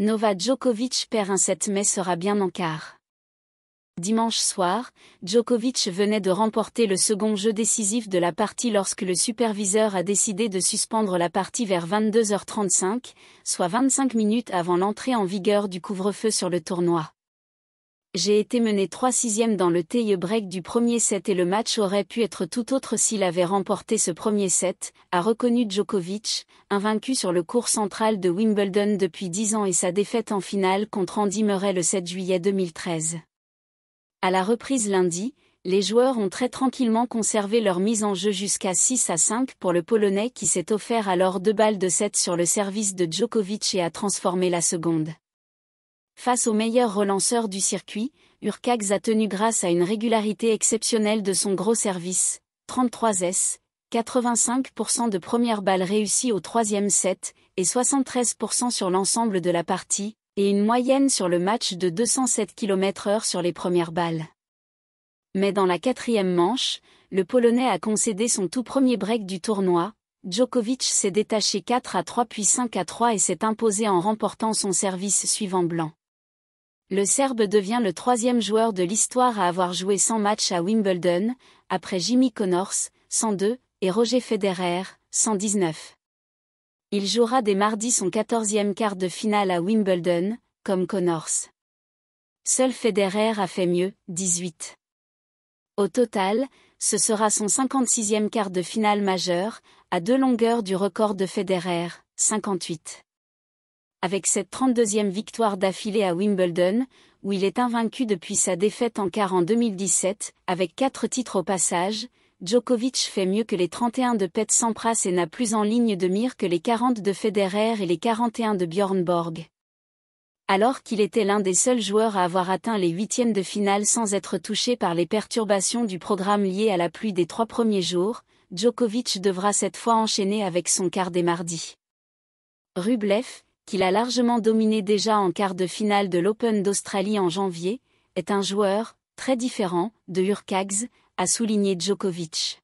Nova Djokovic perd un 7 mai sera bien en quart. Dimanche soir, Djokovic venait de remporter le second jeu décisif de la partie lorsque le superviseur a décidé de suspendre la partie vers 22h35, soit 25 minutes avant l'entrée en vigueur du couvre-feu sur le tournoi j'ai été mené 3 sixièmes dans le tie break du premier set et le match aurait pu être tout autre s'il avait remporté ce premier set, a reconnu Djokovic, invaincu sur le cours central de Wimbledon depuis 10 ans et sa défaite en finale contre Andy Murray le 7 juillet 2013. À la reprise lundi, les joueurs ont très tranquillement conservé leur mise en jeu jusqu'à 6 à 5 pour le Polonais qui s'est offert alors deux balles de 7 sur le service de Djokovic et a transformé la seconde. Face aux meilleurs relanceurs du circuit, Urcax a tenu grâce à une régularité exceptionnelle de son gros service, 33S, 85% de premières balles réussies au troisième set, et 73% sur l'ensemble de la partie, et une moyenne sur le match de 207 km/h sur les premières balles. Mais dans la quatrième manche, le Polonais a concédé son tout premier break du tournoi, Djokovic s'est détaché 4 à 3 puis 5 à 3 et s'est imposé en remportant son service suivant blanc. Le Serbe devient le troisième joueur de l'histoire à avoir joué 100 matchs à Wimbledon, après Jimmy Connors, 102, et Roger Federer, 119. Il jouera dès mardi son quatorzième quart de finale à Wimbledon, comme Connors. Seul Federer a fait mieux, 18. Au total, ce sera son 56e quart de finale majeur, à deux longueurs du record de Federer, 58 avec cette 32e victoire d'affilée à Wimbledon, où il est invaincu depuis sa défaite en quart en 2017, avec quatre titres au passage, Djokovic fait mieux que les 31 de Pet Sampras et n'a plus en ligne de mire que les 40 de Federer et les 41 de Bjorn Borg. Alors qu'il était l'un des seuls joueurs à avoir atteint les huitièmes de finale sans être touché par les perturbations du programme liées à la pluie des trois premiers jours, Djokovic devra cette fois enchaîner avec son quart des mardis. Rublev, qu'il a largement dominé déjà en quart de finale de l'Open d'Australie en janvier, est un joueur, très différent, de Urkags, a souligné Djokovic.